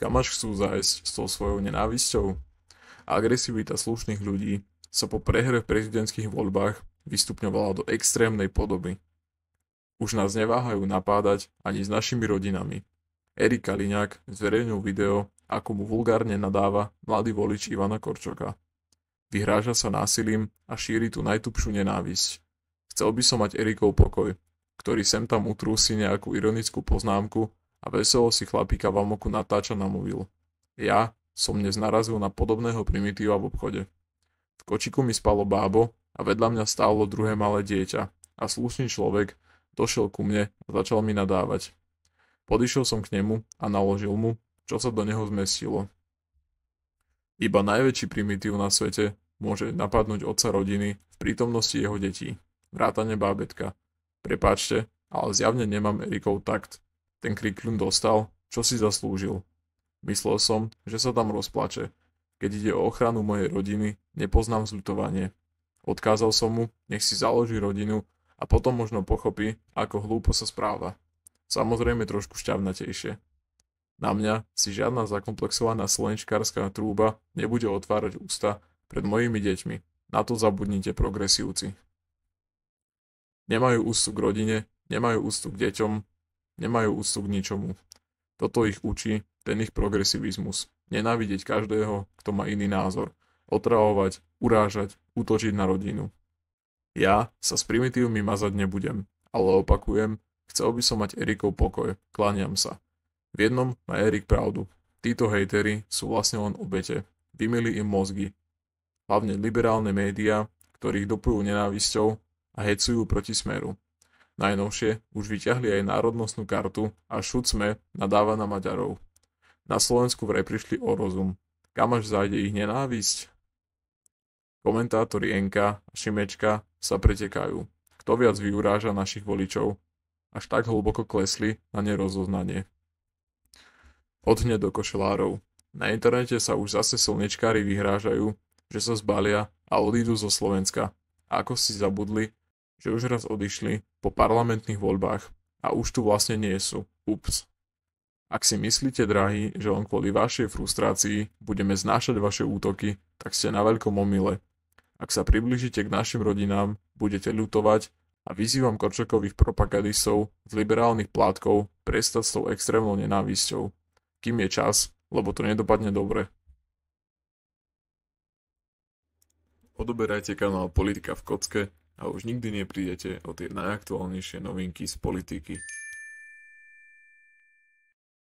kam až chcú zájsť s tou svojou nenávisťou. Agresivita slušných ľudí sa po prehre v prezidentských voľbách vystupňovala do extrémnej podoby. Už nás neváhajú napádať ani s našimi rodinami. Erik Kaliňák zverejnil video, ako mu vulgárne nadáva mladý volič Ivana Korčoka. Vyhráža sa násilím a šíri tú najtupšiu nenávisť. Chcel by som mať Erikov pokoj, ktorý sem tam utrúsi nejakú ironickú poznámku a veselo si chlapíka v amoku natáča na mobil. Ja som dnes narazil na podobného primitíva v obchode. V kočiku mi spalo bábo a vedľa mňa stálo druhé malé dieťa a slušný človek došiel ku mne a začal mi nadávať. Podišiel som k nemu a naložil mu, čo sa do neho zmestilo. Iba najväčší primitív na svete môže napadnúť otca rodiny v prítomnosti jeho detí, vrátane bábetka. Prepáčte, ale zjavne nemám Erikov takt. Ten krikľun dostal, čo si zaslúžil. Myslel som, že sa tam rozplače. Keď ide o ochranu mojej rodiny, nepoznám zľutovanie. Odkázal som mu, nech si založí rodinu a potom možno pochopí, ako hlúpo sa správa. Samozrejme trošku šťavnatejšie. Na mňa si žiadna zakomplexovaná slnečkárska trúba nebude otvárať ústa pred mojimi deťmi. Na to zabudnite progresívci. Nemajú ústup k rodine, nemajú ústu k deťom, Nemajú úctu k ničomu. Toto ich učí ten ich progresivizmus. Nenávidieť každého, kto má iný názor. Otravovať, urážať, útočiť na rodinu. Ja sa s primitívmi mazať nebudem, ale opakujem, chcel by som mať Erikov pokoj, kláňam sa. V jednom má Erik pravdu. Títo hejteri sú vlastne len obete. Vymili im mozgy. Hlavne liberálne médiá, ktorých dopujú nenávisťou a hecujú proti smeru. Najnovšie už vyťahli aj národnostnú kartu a šucme nadáva na Maďarov. Na Slovensku vraj prišli o rozum. Kam až zájde ich nenávisť? Komentátori NK a Šimečka sa pretekajú. Kto viac vyuráža našich voličov? Až tak hlboko klesli na nerozoznanie. Odhne do košelárov. Na internete sa už zase slnečkári vyhrážajú, že sa zbalia a odídu zo Slovenska. A ako si zabudli, že už raz odišli po parlamentných voľbách a už tu vlastne nie sú. Ups. Ak si myslíte, drahí, že len kvôli vašej frustrácii budeme znášať vaše útoky, tak ste na veľkom omyle. Ak sa priblížite k našim rodinám, budete ľutovať a vyzývam korčokových propagandistov z liberálnych plátkov prestať s tou extrémnou nenávisťou. Kým je čas, lebo to nedopadne dobre. Odoberajte kanál Politika v kocke a už nikdy neprídete o tie najaktuálnejšie novinky z politiky.